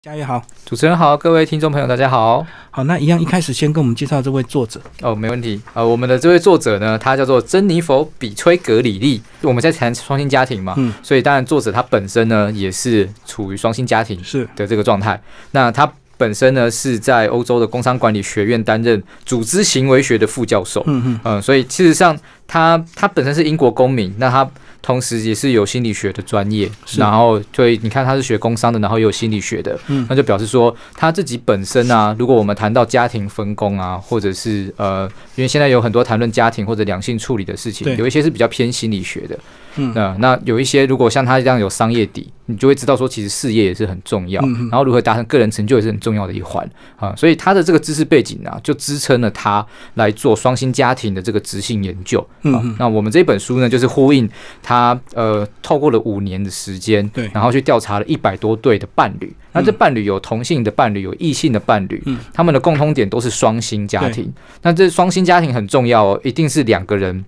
嘉悦好，主持人好，各位听众朋友大家好，好，那一样一开始先跟我们介绍这位作者哦，没问题，呃，我们的这位作者呢，他叫做珍妮佛比崔格里利，我们在谈双薪家庭嘛，嗯，所以当然作者他本身呢也是处于双薪家庭是的这个状态，那他本身呢是在欧洲的工商管理学院担任组织行为学的副教授，嗯嗯，嗯，所以事实上他他本身是英国公民，那他。同时也是有心理学的专业，然后所以你看他是学工商的，然后也有心理学的，那就表示说他自己本身啊，如果我们谈到家庭分工啊，或者是呃，因为现在有很多谈论家庭或者两性处理的事情，有一些是比较偏心理学的，那那有一些如果像他这样有商业底。你就会知道，说其实事业也是很重要，然后如何达成个人成就也是很重要的一环啊。所以他的这个知识背景呢，就支撑了他来做双薪家庭的这个执行研究。嗯，那我们这本书呢，就是呼应他呃，透过了五年的时间，对，然后去调查了一百多对的伴侣。那这伴侣有同性的伴侣，有异性的伴侣，他们的共通点都是双薪家庭。那这双薪家庭很重要哦，一定是两个人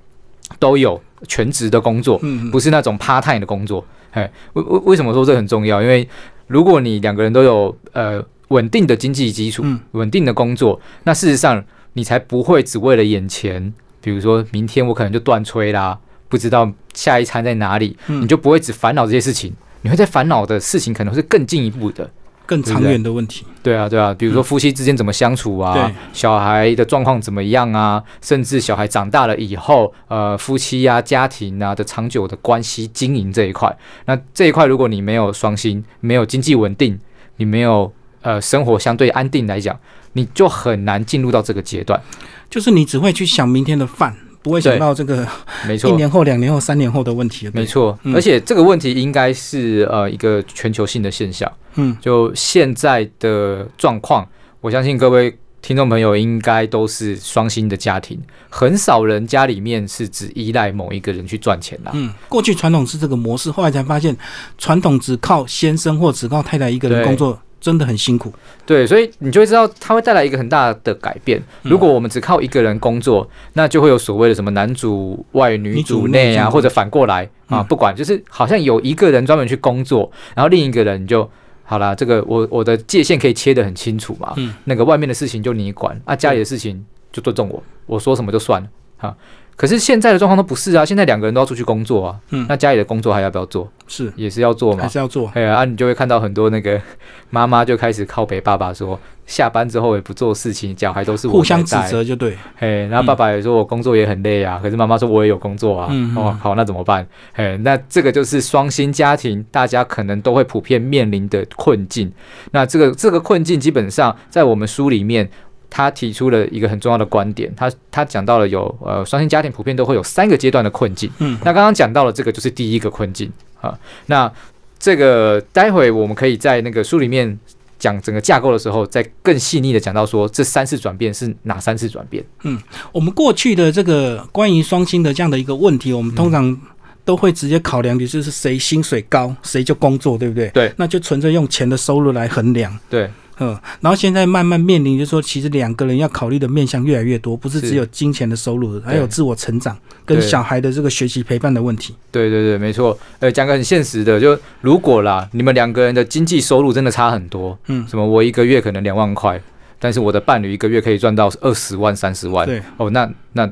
都有。全职的工作，不是那种 part time 的工作。哎，为为为什么说这很重要？因为如果你两个人都有呃稳定的经济基础，稳定的工作，那事实上你才不会只为了眼前，比如说明天我可能就断炊啦，不知道下一餐在哪里，你就不会只烦恼这些事情，你会在烦恼的事情可能是更进一步的。更长远的问题，对啊，对啊，比如说夫妻之间怎么相处啊，小孩的状况怎么样啊，甚至小孩长大了以后，呃，夫妻呀、家庭啊的长久的关系经营这一块，那这一块如果你没有双薪，没有经济稳定，你没有呃生活相对安定来讲，你就很难进入到这个阶段，就是你只会去想明天的饭。不会想到这个，没错，一年后、两年后、三年后的问题，没错。而且这个问题应该是呃一个全球性的现象。嗯，就现在的状况，我相信各位听众朋友应该都是双薪的家庭，很少人家里面是只依赖某一个人去赚钱的。嗯，过去传统是这个模式，后来才发现传统只靠先生或只靠太太一个人工作。真的很辛苦，对，所以你就会知道，它会带来一个很大的改变。如果我们只靠一个人工作，那就会有所谓的什么男主外女主内啊，或者反过来啊，不管，就是好像有一个人专门去工作，然后另一个人就好啦，这个我我的界限可以切得很清楚嘛？嗯，那个外面的事情就你管啊，家里的事情就尊重我，我说什么就算了啊。可是现在的状况都不是啊，现在两个人都要出去工作啊，那家里的工作还要不要做？是，也是要做嘛，还是要做。哎呀，你就会看到很多那个 妈妈就开始靠陪爸爸说，下班之后也不做事情，小孩都是互相指责就对。哎，然后爸爸也说我工作也很累啊，可是妈妈说我也有工作啊。哦，好，那怎么办？嘿，那这个就是双薪家庭大家可能都会普遍面临的困境。那这个这个困境基本上在我们书里面。他提出了一个很重要的观点，他他讲到了有呃双薪家庭普遍都会有三个阶段的困境，嗯，那刚刚讲到了这个就是第一个困境啊，那这个待会我们可以在那个书里面讲整个架构的时候，再更细腻的讲到说这三次转变是哪三次转变？嗯，我们过去的这个关于双薪的这样的一个问题，我们通常都会直接考量，的就是谁薪水高谁就工作，对不对？对，那就纯粹用钱的收入来衡量，对。嗯，然后现在慢慢面临，就是说其实两个人要考虑的面向越来越多，不是只有金钱的收入，还有自我成长跟小孩的这个学习陪伴的问题。对对对，没错。呃，讲个很现实的，就如果啦，你们两个人的经济收入真的差很多，嗯，什么我一个月可能两万块，但是我的伴侣一个月可以赚到二十万三十万，对，哦，那那。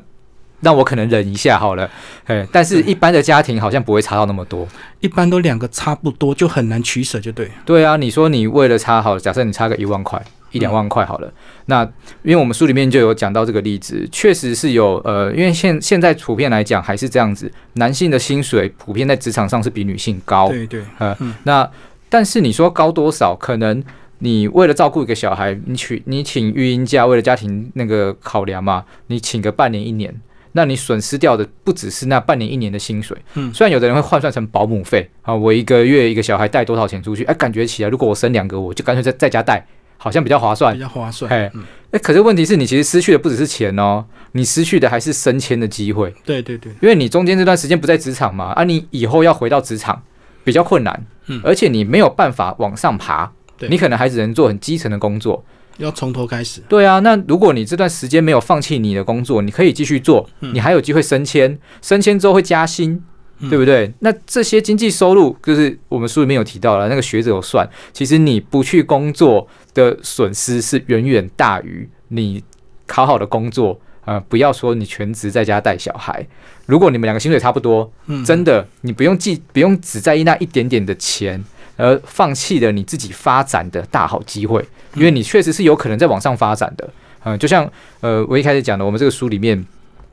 那我可能忍一下好了，哎，但是一般的家庭好像不会差到那么多，一般都两个差不多，就很难取舍，就对。对啊，你说你为了差好，假设你差个一万块、一两万块好了，那因为我们书里面就有讲到这个例子，确实是有呃，因为现现在普遍来讲还是这样子，男性的薪水普遍在职场上是比女性高。对对，呃，那但是你说高多少？可能你为了照顾一个小孩，你取你请育婴假，为了家庭那个考量嘛，你请个半年一年。那你损失掉的不只是那半年一年的薪水，嗯，虽然有的人会换算成保姆费啊，我一个月一个小孩带多少钱出去？哎，感觉起来，如果我生两个，我就干脆在在家带，好像比较划算，比较划算，诶，哎，可是问题是你其实失去的不只是钱哦，你失去的还是升迁的机会，对对对，因为你中间这段时间不在职场嘛，啊，你以后要回到职场比较困难，嗯，而且你没有办法往上爬，你可能还只能做很基层的工作。要从头开始？对啊，那如果你这段时间没有放弃你的工作，你可以继续做，你还有机会升迁，升迁之后会加薪，对不对？那这些经济收入，就是我们书里面有提到了，那个学者有算，其实你不去工作的损失是远远大于你考好的工作。呃，不要说你全职在家带小孩，如果你们两个薪水差不多，真的你不用记，不用只在意那一点点的钱。而放弃了你自己发展的大好机会，因为你确实是有可能在网上发展的。嗯，就像呃，我一开始讲的，我们这个书里面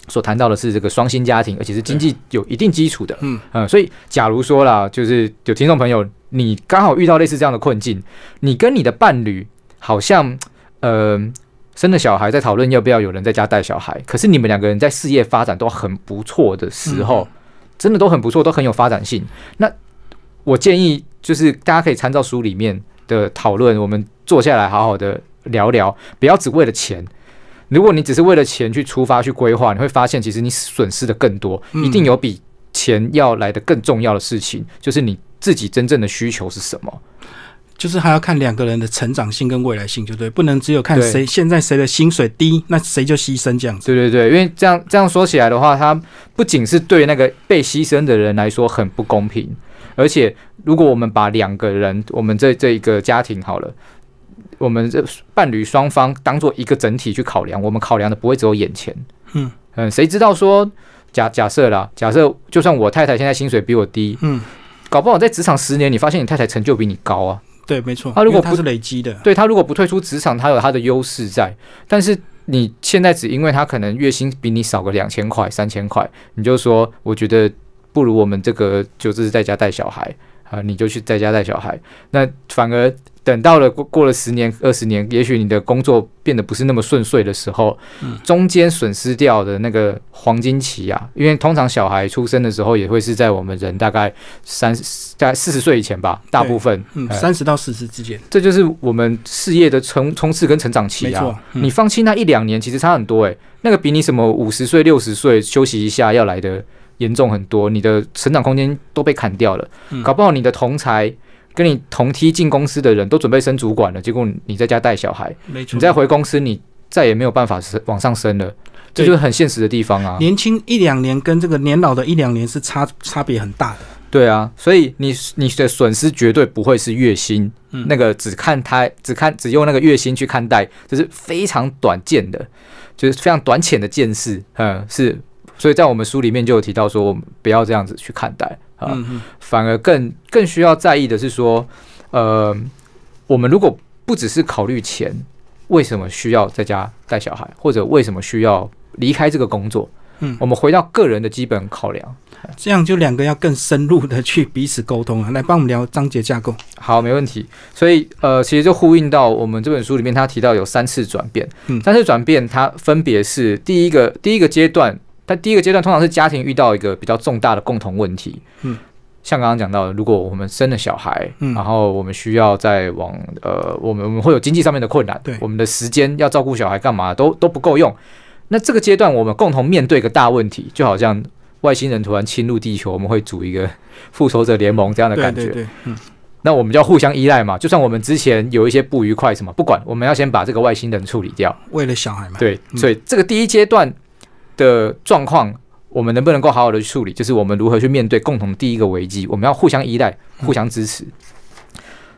所谈到的是这个双薪家庭，而且是经济有一定基础的。嗯，所以假如说啦，就是有听众朋友，你刚好遇到类似这样的困境，你跟你的伴侣好像呃生了小孩，在讨论要不要有人在家带小孩，可是你们两个人在事业发展都很不错的时候，真的都很不错，都很有发展性。那我建议。就是大家可以参照书里面的讨论，我们坐下来好好的聊聊，不要只为了钱。如果你只是为了钱去出发去规划，你会发现其实你损失的更多。一定有比钱要来的更重要的事情，就是你自己真正的需求是什么。就是还要看两个人的成长性跟未来性，就对，不能只有看谁现在谁的薪水低，那谁就牺牲这样子。对对对，因为这样这样说起来的话，他不仅是对那个被牺牲的人来说很不公平。而且，如果我们把两个人，我们这这一个家庭好了，我们这伴侣双方当做一个整体去考量，我们考量的不会只有眼前。嗯嗯，谁知道说假假设啦？假设就算我太太现在薪水比我低，嗯，搞不好在职场十年，你发现你太太成就比你高啊？对，没错。他如果他是累积的，对他如果不退出职场，他有他的优势在。但是你现在只因为他可能月薪比你少个两千块、三千块，你就说我觉得。不如我们这个就是在家带小孩啊，你就去在家带小孩。那反而等到了过过了十年、二十年，也许你的工作变得不是那么顺遂的时候，中间损失掉的那个黄金期啊，因为通常小孩出生的时候也会是在我们人大概三在四十岁以前吧，大部分三十到四十之间，这就是我们事业的冲冲刺跟成长期啊。你放弃那一两年，其实差很多诶，那个比你什么五十岁、六十岁休息一下要来的。严重很多，你的成长空间都被砍掉了。搞不好你的同才跟你同梯进公司的人都准备升主管了，结果你在家带小孩，没错，你再回公司，你再也没有办法升往上升了。这就是很现实的地方啊。年轻一两年跟这个年老的一两年是差差别很大的。对啊，所以你你的损失绝对不会是月薪，那个只看他只看只用那个月薪去看待，这是非常短见的，就是非常短浅的见识嗯，是。所以在我们书里面就有提到说，我们不要这样子去看待啊，反而更更需要在意的是说，呃，我们如果不只是考虑钱，为什么需要在家带小孩，或者为什么需要离开这个工作？嗯，我们回到个人的基本考量，这样就两个要更深入的去彼此沟通啊，来帮我们聊章节架构，好，没问题。所以呃，其实就呼应到我们这本书里面，他提到有三次转变，三次转变它分别是第一个第一个阶段。但第一个阶段通常是家庭遇到一个比较重大的共同问题，嗯，像刚刚讲到，如果我们生了小孩，嗯，然后我们需要再往呃，我们我们会有经济上面的困难，对，我们的时间要照顾小孩干嘛都都不够用，那这个阶段我们共同面对一个大问题，就好像外星人突然侵入地球，我们会组一个复仇者联盟这样的感觉，对对，嗯，那我们就要互相依赖嘛，就算我们之前有一些不愉快什么，不管，我们要先把这个外星人处理掉，为了小孩嘛，对，所以这个第一阶段。的状况，我们能不能够好好的去处理？就是我们如何去面对共同第一个危机？我们要互相依赖，互相支持。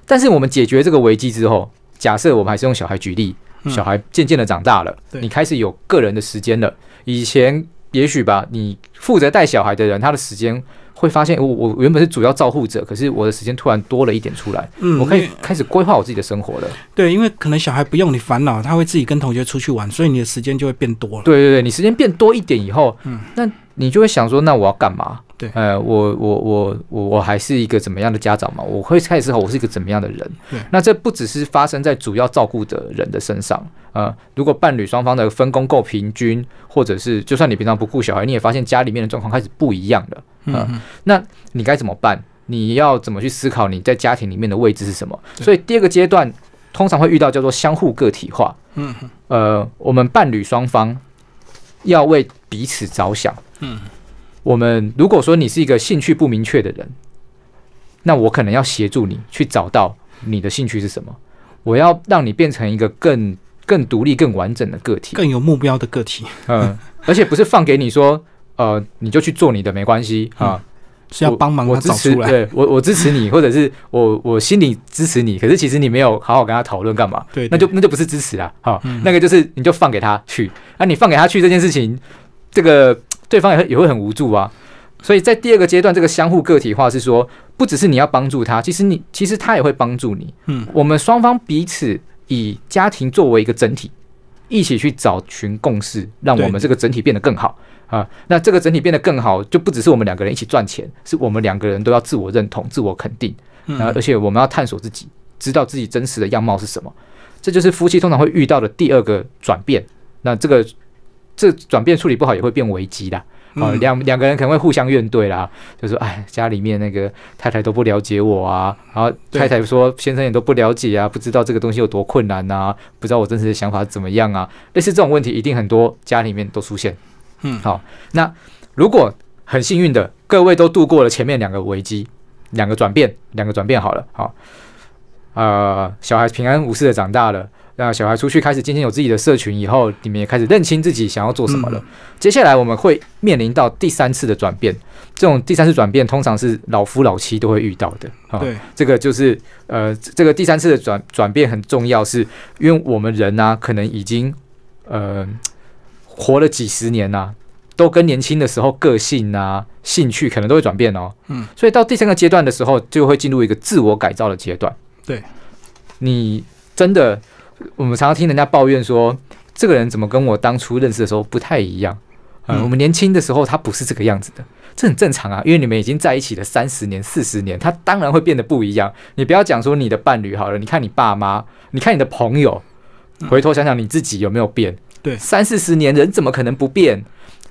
但是我们解决这个危机之后，假设我们还是用小孩举例，小孩渐渐的长大了，你开始有个人的时间了。以前也许吧，你负责带小孩的人，他的时间。会发现，我我原本是主要照护者，可是我的时间突然多了一点出来，我可以开始规划我自己的生活了。对，因为可能小孩不用你烦恼，他会自己跟同学出去玩，所以你的时间就会变多了。对对对，你时间变多一点以后，嗯，那你就会想说，那我要干嘛？对，呃，我我我我我还是一个怎么样的家长嘛？我会开始思考我是一个怎么样的人。对，那这不只是发生在主要照顾的人的身上啊。如果伴侣双方的分工够平均，或者是就算你平常不顾小孩，你也发现家里面的状况开始不一样了。嗯，那你该怎么办？你要怎么去思考你在家庭里面的位置是什么？所以第二个阶段通常会遇到叫做相互个体化。嗯，呃，我们伴侣双方要为彼此着想。嗯。我们如果说你是一个兴趣不明确的人，那我可能要协助你去找到你的兴趣是什么。我要让你变成一个更更独立、更完整的个体，更有目标的个体。嗯，而且不是放给你说，呃，你就去做你的没关系啊，是要帮忙我支持。对，我我支持你，或者是我我心里支持你。可是其实你没有好好跟他讨论干嘛？对，那就那就不是支持啦。好，那个就是你就放给他去。啊，你放给他去这件事情，这个。对方也也会很无助啊，所以在第二个阶段，这个相互个体化是说，不只是你要帮助他，其实你其实他也会帮助你。嗯，我们双方彼此以家庭作为一个整体，一起去找寻共识，让我们这个整体变得更好啊。那这个整体变得更好，就不只是我们两个人一起赚钱，是我们两个人都要自我认同、自我肯定，然后而且我们要探索自己，知道自己真实的样貌是什么。这就是夫妻通常会遇到的第二个转变。那这个。这转变处理不好也会变危机的，啊，两两个人可能会互相怨对啦，就说，哎，家里面那个太太都不了解我啊，然后太太说先生也都不了解啊，不知道这个东西有多困难啊，不知道我真实的想法怎么样啊，类似这种问题一定很多家里面都出现，嗯，好，那如果很幸运的各位都度过了前面两个危机，两个转变，两个转变好了，好，呃，小孩平安无事的长大了。那小孩出去开始渐渐有自己的社群以后，你们也开始认清自己想要做什么了。接下来我们会面临到第三次的转变，这种第三次转变通常是老夫老妻都会遇到的啊。对，这个就是呃，这个第三次的转转变很重要，是因为我们人啊，可能已经呃活了几十年呐，都跟年轻的时候个性啊、兴趣可能都会转变哦。嗯，所以到第三个阶段的时候，就会进入一个自我改造的阶段。对，你真的。我们常常听人家抱怨说，这个人怎么跟我当初认识的时候不太一样嗯，我们年轻的时候他不是这个样子的，这很正常啊。因为你们已经在一起了三十年、四十年，他当然会变得不一样。你不要讲说你的伴侣好了，你看你爸妈，你看你的朋友，回头想想你自己有没有变？对，三四十年人怎么可能不变？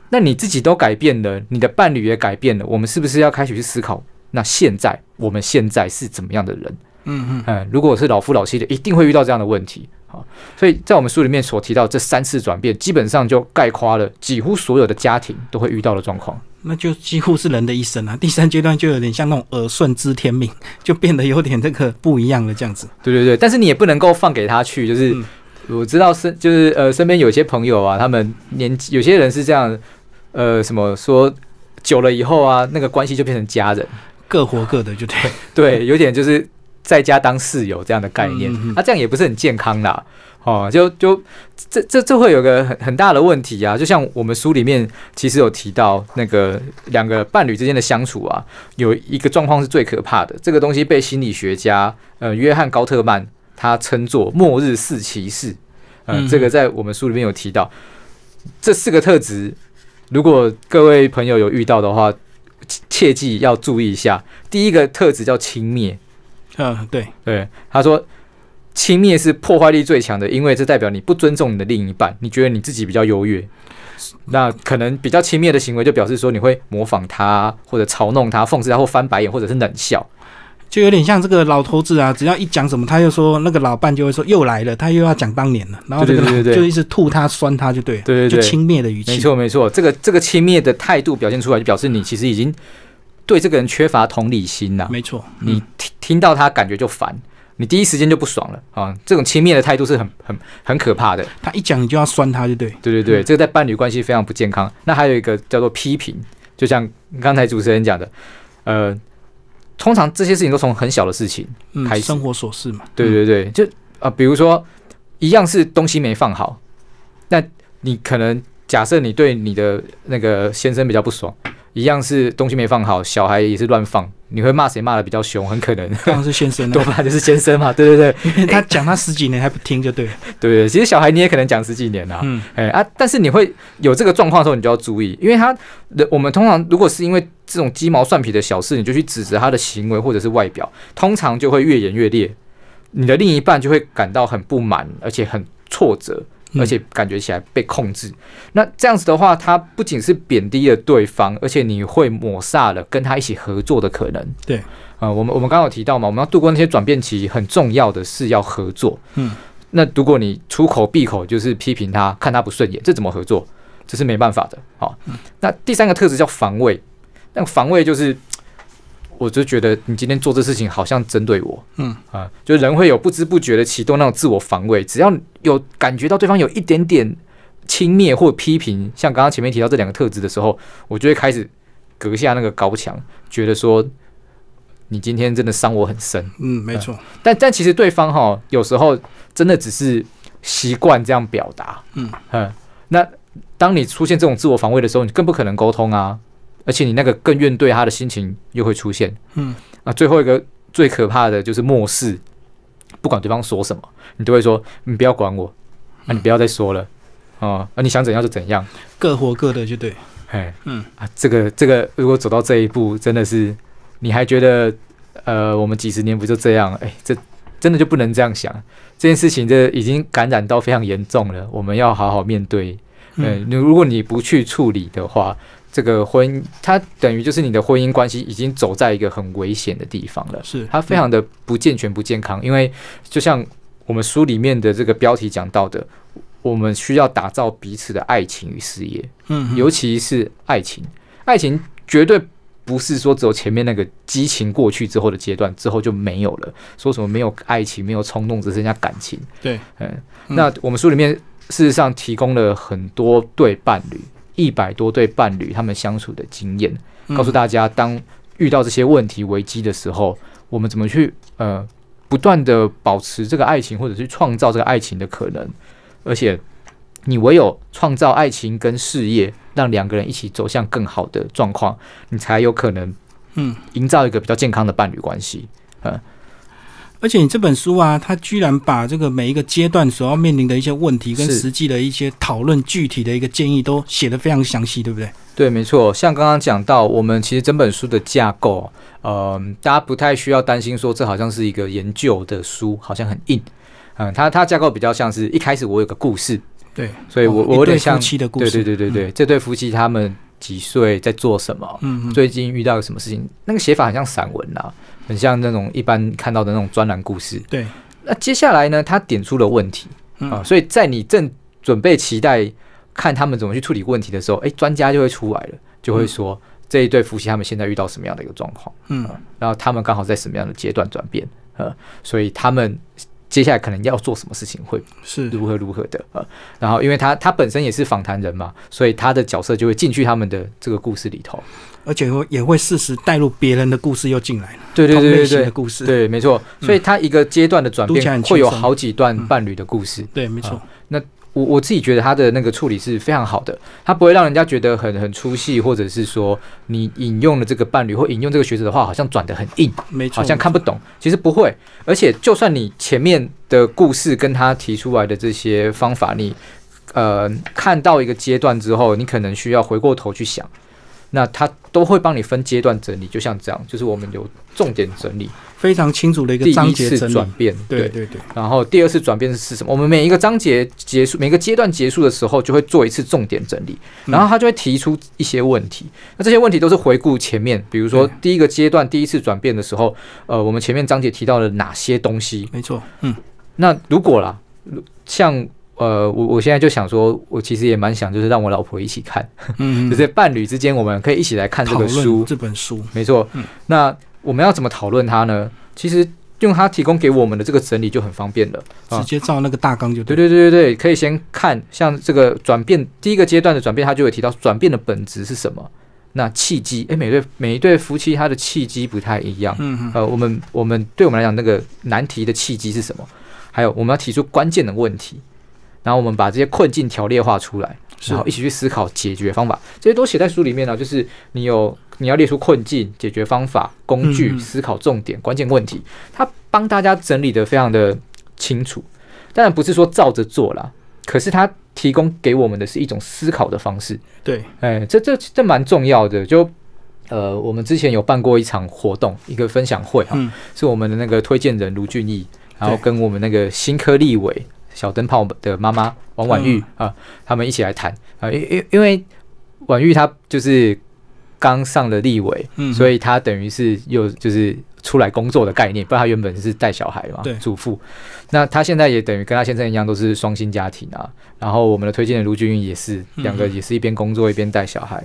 那你自己都改变了，你的伴侣也改变了，我们是不是要开始去思考？那现在我们现在是怎么样的人？嗯嗯，如果是老夫老妻的，一定会遇到这样的问题。好，所以在我们书里面所提到这三次转变，基本上就概括了几乎所有的家庭都会遇到的状况。那就几乎是人的一生啊。第三阶段就有点像那种耳顺知天命，就变得有点这个不一样了，这样子。对对对，但是你也不能够放给他去，就是我知道是就是呃，身边有些朋友啊，他们年纪有些人是这样，呃，什么说久了以后啊，那个关系就变成家人，各活各的，就对 对，有点就是。在家当室友这样的概念，啊，这样也不是很健康啦。哦。就就这这这会有个很很大的问题啊。就像我们书里面其实有提到，那个两个伴侣之间的相处啊，有一个状况是最可怕的。这个东西被心理学家呃约翰·高特曼他称作“末日四骑士”。嗯，这个在我们书里面有提到。这四个特质，如果各位朋友有遇到的话，切记要注意一下。第一个特质叫轻蔑。嗯，对对，他说，轻蔑是破坏力最强的，因为这代表你不尊重你的另一半，你觉得你自己比较优越。那可能比较轻蔑的行为，就表示说你会模仿他，或者嘲弄他，讽刺他，或翻白眼，或者是冷笑。就有点像这个老头子啊，只要一讲什么，他又说那个老伴就会说又来了，他又要讲当年了，然后老就一直吐他酸他就对，对，就轻蔑的语气。没错没错，这个这个轻蔑的态度表现出来，就表示你其实已经。对这个人缺乏同理心呐，没错，你听听到他感觉就烦，你第一时间就不爽了啊！这种轻蔑的态度是很很很可怕的。他一讲你就要酸他就对，对对对，这个在伴侣关系非常不健康。那还有一个叫做批评，就像刚才主持人讲的，呃，通常这些事情都从很小的事情开始，生活琐事嘛。对对对，就啊，比如说一样是东西没放好，那你可能假设你对你的那个先生比较不爽。一样是东西没放好，小孩也是乱放。你会骂谁骂的比较凶？很可能，当然是先生。多半就是先生嘛，对对对。他讲他十几年还不听，就 对。对对，其实小孩你也可能讲十几年呐。嗯，哎啊，但是你会有这个状况的时候，你就要注意，因为他，我们通常如果是因为这种鸡毛蒜皮的小事，你就去指责他的行为或者是外表，通常就会越演越烈。你的另一半就会感到很不满，而且很挫折。而且感觉起来被控制，那这样子的话，他不仅是贬低了对方，而且你会抹煞了跟他一起合作的可能。对，啊，我们我们刚刚有提到嘛，我们要度过那些转变期，很重要的是要合作。嗯，那如果你出口闭口就是批评他，看他不顺眼，这怎么合作？这是没办法的。好，那第三个特质叫防卫，那防卫就是。我就觉得你今天做这事情好像针对我，嗯啊，就人会有不知不觉的启动那种自我防卫，只要有感觉到对方有一点点轻蔑或批评，像刚刚前面提到这两个特质的时候，我就会开始隔下那个高墙，觉得说你今天真的伤我很深，嗯，没错。但但其实对方哈有时候真的只是习惯这样表达，嗯哼，那当你出现这种自我防卫的时候，你更不可能沟通啊。而且你那个更怨对他的心情又会出现，嗯，啊，最后一个最可怕的就是漠视，不管对方说什么，你都会说你不要管我，啊，你不要再说了，哦，啊，你想怎样就怎样，各活各的就对，哎，嗯，啊，这个这个如果走到这一步，真的是你还觉得呃，我们几十年不就这样？哎，这真的就不能这样想，这件事情这已经感染到非常严重了，我们要好好面对，嗯，你如果你不去处理的话。这个婚姻，它等于就是你的婚姻关系已经走在一个很危险的地方了，是它非常的不健全、不健康。因为就像我们书里面的这个标题讲到的，我们需要打造彼此的爱情与事业，嗯，尤其是爱情，爱情绝对不是说只有前面那个激情过去之后的阶段之后就没有了，说什么没有爱情、没有冲动，只剩下感情，对，嗯，那我们书里面事实上提供了很多对伴侣。一百多对伴侣，他们相处的经验，告诉大家，当遇到这些问题危机的时候，我们怎么去呃，不断的保持这个爱情，或者是创造这个爱情的可能。而且，你唯有创造爱情跟事业，让两个人一起走向更好的状况，你才有可能嗯，营造一个比较健康的伴侣关系嗯，而且你这本书啊，它居然把这个每一个阶段所要面临的一些问题跟实际的一些讨论、具体的一个建议都写的非常详细，对不对？对，没错。像刚刚讲到，我们其实整本书的架构，呃，大家不太需要担心说这好像是一个研究的书，好像很硬。嗯，它它架构比较像是一开始我有个故事，对，所以我我有点像对对对对对这对夫妻他们。几岁在做什么？嗯最近遇到什么事情？那个写法很像散文啊，很像那种一般看到的那种专栏故事。对，那接下来呢？他点出了问题啊，所以在你正准备期待看他们怎么去处理问题的时候，哎，专家就会出来了，就会说这一对夫妻他们现在遇到什么样的一个状况？嗯，然后他们刚好在什么样的阶段转变？呃，所以他们。接下来可能要做什么事情会是如何如何的啊？然后，因为他他本身也是访谈人嘛，所以他的角色就会进去他们的这个故事里头，而且会也会适时带入别人的故事又进来，对对对对对，故事，对，没错。所以他一个阶段的转变会有好几段伴侣的故事，对，没错。我我自己觉得他的那个处理是非常好的，他不会让人家觉得很很粗细，或者是说你引用了这个伴侣或引用这个学者的话，好像转得很硬，没好像看不懂。其实不会，而且就算你前面的故事跟他提出来的这些方法，你呃看到一个阶段之后，你可能需要回过头去想。那他都会帮你分阶段整理，就像这样，就是我们有重点整理，非常清楚的一个章节转变。对对对。然后第二次转变是是什么？我们每一个章节结束，每个阶段结束的时候，就会做一次重点整理，然后他就会提出一些问题。那这些问题都是回顾前面，比如说第一个阶段第一次转变的时候，呃，我们前面章节提到了哪些东西？没错，嗯。那如果啦，像。呃，我我现在就想说，我其实也蛮想，就是让我老婆一起看，就是伴侣之间，我们可以一起来看这个书，这本书没错。那我们要怎么讨论它呢？其实用它提供给我们的这个整理就很方便了，直接照那个大纲就对。对对对对对，可以先看，像这个转变第一个阶段的转变，它就会提到转变的本质是什么。那契机，哎，每对每一对夫妻他的契机不太一样。嗯呃，我们我们对我们来讲，那个难题的契机是什么？还有，我们要提出关键的问题。然后我们把这些困境条列化出来，然后一起去思考解决方法。这些都写在书里面了，就是你有你要列出困境、解决方法、工具、思考重点、关键问题，他帮大家整理的非常的清楚。当然不是说照着做啦，可是他提供给我们的是一种思考的方式。对，哎，这这这蛮重要的。就呃，我们之前有办过一场活动，一个分享会哈，是我们的那个推荐人卢俊义，然后跟我们那个新科立委。小灯泡的妈妈王婉玉啊，他们一起来谈啊，因因因为婉玉她就是刚上了立委，嗯，所以她等于是又就是出来工作的概念，不然她原本是带小孩嘛，对，父，那她现在也等于跟她先生一样，都是双薪家庭啊。然后我们的推荐的卢俊义也是两个，也是一边工作一边带小孩。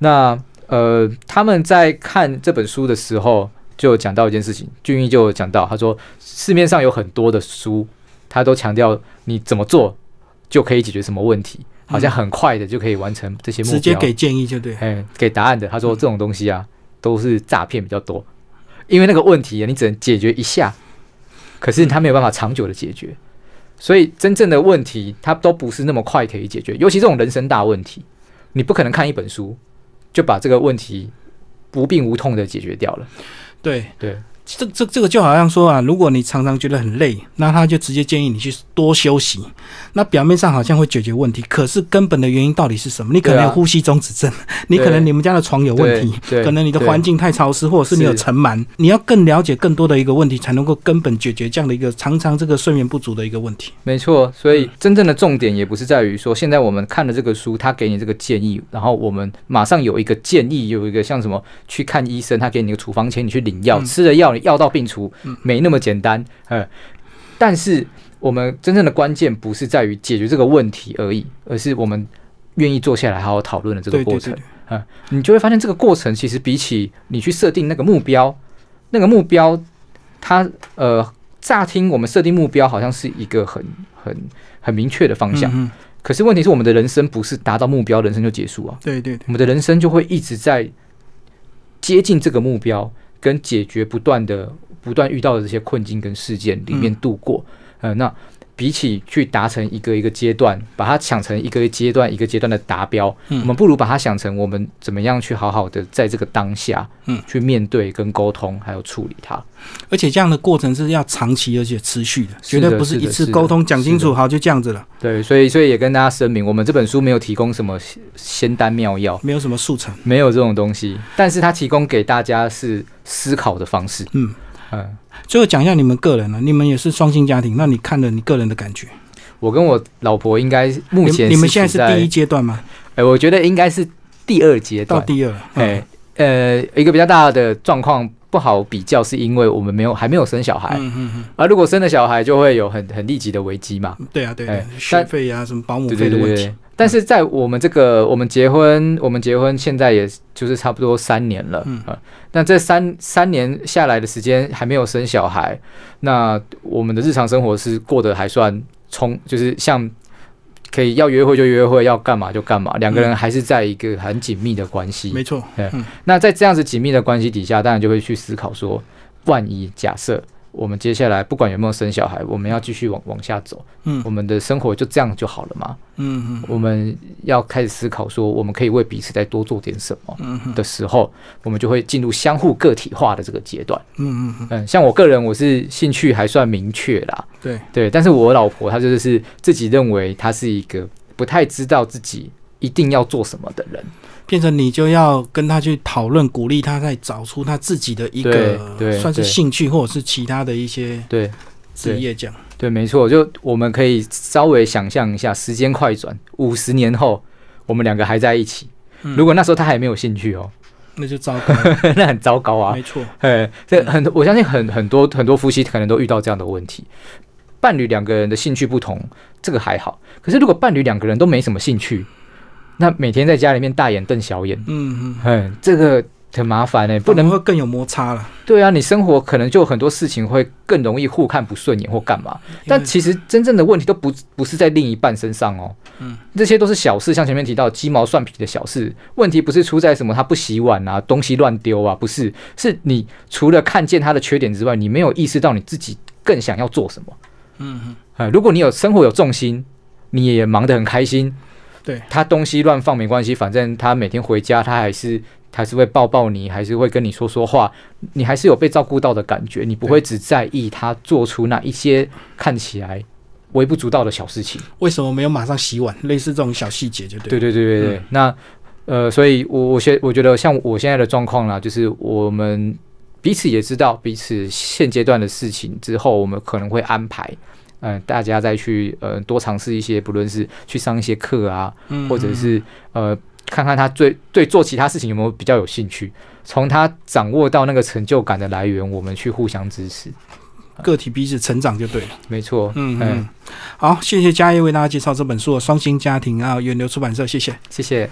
那呃，他们在看这本书的时候，就讲到一件事情，俊义就讲到，他说市面上有很多的书。他都强调你怎么做就可以解决什么问题，好像很快的就可以完成这些目标。直接给建议就对，哎，给答案的。他说这种东西啊，都是诈骗比较多，因为那个问题啊，你只能解决一下，可是他没有办法长久的解决。所以真正的问题，他都不是那么快可以解决，尤其这种人生大问题，你不可能看一本书就把这个问题无病无痛的解决掉了。对对。这这这个就好像说啊，如果你常常觉得很累，那他就直接建议你去多休息。那表面上好像会解决问题，可是根本的原因到底是什么？你可能有呼吸中止症，你可能你们家的床有问题，可能你的环境太潮湿，或者是你有尘螨。你要更了解更多的一个问题，才能够根本解决这样的一个常常这个睡眠不足的一个问题。没错，所以真正的重点也不是在于说，现在我们看了这个书，他给你这个建议，然后我们马上有一个建议，有一个像什么去看医生，他给你一个处方笺，你去领药，吃了药。药到病除没那么简单，呃，但是我们真正的关键不是在于解决这个问题而已，而是我们愿意坐下来好好讨论的这个过程啊。你就会发现，这个过程其实比起你去设定那个目标，那个目标，它呃，乍听我们设定目标好像是一个很很很明确的方向，嗯，可是问题是我们的人生不是达到目标，人生就结束啊？对对对，我们的人生就会一直在接近这个目标。跟解决不断的、不断遇到的这些困境跟事件里面度过，呃，那。比起去达成一个一个阶段，把它想成一个阶段一个阶段的达标，我们不如把它想成我们怎么样去好好的在这个当下，嗯，去面对跟沟通，还有处理它。而且这样的过程是要长期而且持续的，绝对不是一次沟通讲清楚好就这样子了。对，所以所以也跟大家声明，我们这本书没有提供什么仙丹妙药，没有什么速成，没有这种东西。但是它提供给大家是思考的方式。嗯嗯。最后讲一下你们个人了，你们也是双薪家庭，那你看了你个人的感觉？我跟我老婆应该目前你们现在是第一阶段吗？哎，我觉得应该是第二阶段，到第二。哎，呃，一个比较大的状况不好比较，是因为我们没有还没有生小孩，嗯嗯嗯。而如果生了小孩，就会有很很立即的危机嘛？对啊，对，学费啊，什么保姆费的问题。但是在我们这个，我们结婚，我们结婚现在也就是差不多三年了啊。那这三三年下来的时间还没有生小孩，那我们的日常生活是过得还算充，就是像可以要约会就约会，要干嘛就干嘛，两个人还是在一个很紧密的关系。没错，嗯。那在这样子紧密的关系底下，当然就会去思考说，万一假设。我们接下来不管有没有生小孩，我们要继续往往下走。嗯，我们的生活就这样就好了嘛。嗯嗯，我们要开始思考说，我们可以为彼此再多做点什么。嗯的时候，我们就会进入相互个体化的这个阶段。嗯嗯嗯，像我个人，我是兴趣还算明确啦。对对，但是我老婆她就是自己认为她是一个不太知道自己一定要做什么的人。变成你就要跟他去讨论，鼓励他再找出他自己的一个算是兴趣，或者是其他的一些对职业样。对，没错，就我们可以稍微想象一下，时间快转五十年后，我们两个还在一起。如果那时候他还没有兴趣哦，那就糟糕，那很糟糕啊。没错，哎，这很，我相信很很多很多夫妻可能都遇到这样的问题：伴侣两个人的兴趣不同，这个还好。可是如果伴侣两个人都没什么兴趣。那每天在家里面大眼瞪小眼，嗯嗯，哎，这个很麻烦哎，不能会更有摩擦了。对啊，你生活可能就很多事情会更容易互看不顺眼或干嘛。但其实真正的问题都不不是在另一半身上哦，嗯，这些都是小事，像前面提到鸡毛蒜皮的小事，问题不是出在什么他不洗碗啊，东西乱丢啊，不是，是你除了看见他的缺点之外，你没有意识到你自己更想要做什么，嗯嗯，哎，如果你有生活有重心，你也忙得很开心。对他东西乱放没关系，反正他每天回家，他还是还是会抱抱你，还是会跟你说说话，你还是有被照顾到的感觉，你不会只在意他做出那一些看起来微不足道的小事情。为什么没有马上洗碗？类似这种小细节就对。对对对对，那呃，所以，我我觉我觉得像我现在的状况啦，就是我们彼此也知道彼此现阶段的事情之后，我们可能会安排。嗯，大家再去呃多尝试一些，不论是去上一些课啊，或者是呃看看他最对做其他事情有没有比较有兴趣，从他掌握到那个成就感的来源，我们去互相支持，个体彼此成长就对了。没错，嗯嗯，好，谢谢嘉叶为大家介绍这本书，《双星家庭》啊，远流出版社，谢谢，谢谢。